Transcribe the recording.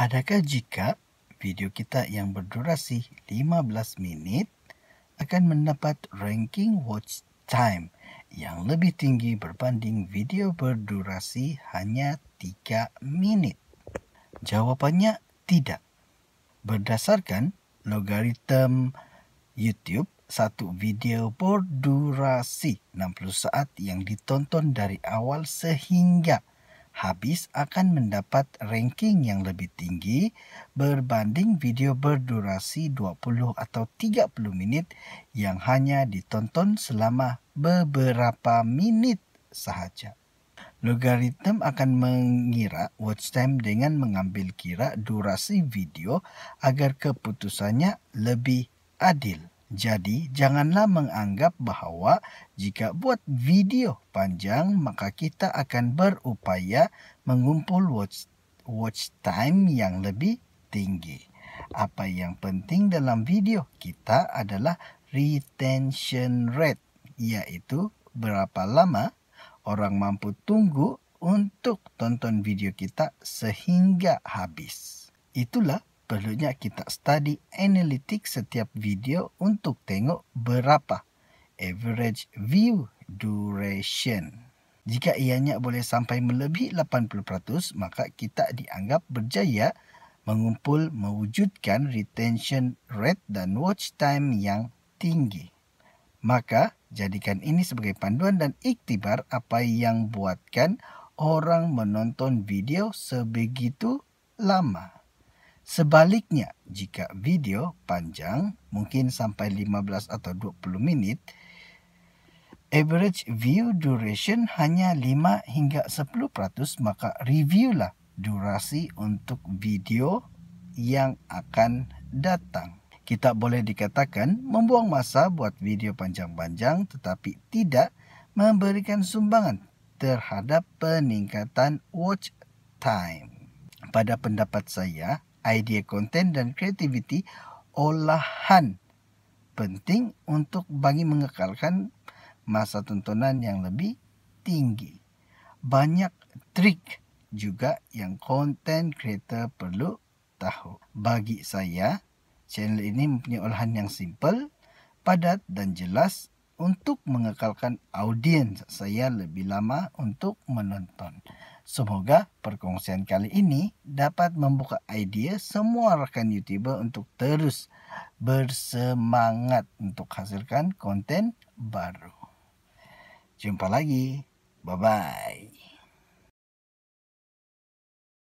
Adakah jika video kita yang berdurasi 15 minit akan mendapat ranking watch time yang lebih tinggi berbanding video berdurasi hanya 3 minit? Jawapannya tidak. Berdasarkan logaritma YouTube, satu video berdurasi 60 saat yang ditonton dari awal sehingga habis akan mendapat ranking yang lebih tinggi berbanding video berdurasi 20 atau 30 menit yang hanya ditonton selama beberapa menit sahaja. Logaritm akan mengira watch time dengan mengambil kira durasi video agar keputusannya lebih adil. Jadi, janganlah menganggap bahawa jika buat video panjang, maka kita akan berupaya mengumpul watch, watch time yang lebih tinggi. Apa yang penting dalam video kita adalah retention rate, iaitu berapa lama orang mampu tunggu untuk tonton video kita sehingga habis. Itulah perlunya kita study analytics setiap video untuk tengok berapa average view duration. Jika ianya boleh sampai melebihi 80%, maka kita dianggap berjaya mengumpul mewujudkan retention rate dan watch time yang tinggi. Maka, jadikan ini sebagai panduan dan iktibar apa yang buatkan orang menonton video sebegitu lama. Sebaliknya, jika video panjang, mungkin sampai 15 atau 20 minit, average view duration hanya 5 hingga 10%, maka reviewlah durasi untuk video yang akan datang. Kita boleh dikatakan membuang masa buat video panjang-panjang tetapi tidak memberikan sumbangan terhadap peningkatan watch time. Pada pendapat saya, idea konten dan kreativiti olahan penting untuk bagi mengekalkan masa tontonan yang lebih tinggi. Banyak trik juga yang konten creator perlu tahu. Bagi saya, channel ini mempunyai olahan yang simple, padat dan jelas untuk mengekalkan audiens saya lebih lama untuk menonton. Semoga perkongsian kali ini dapat membuka idea semua rakan YouTuber untuk terus bersemangat untuk hasilkan konten baru. Jumpa lagi. Bye-bye.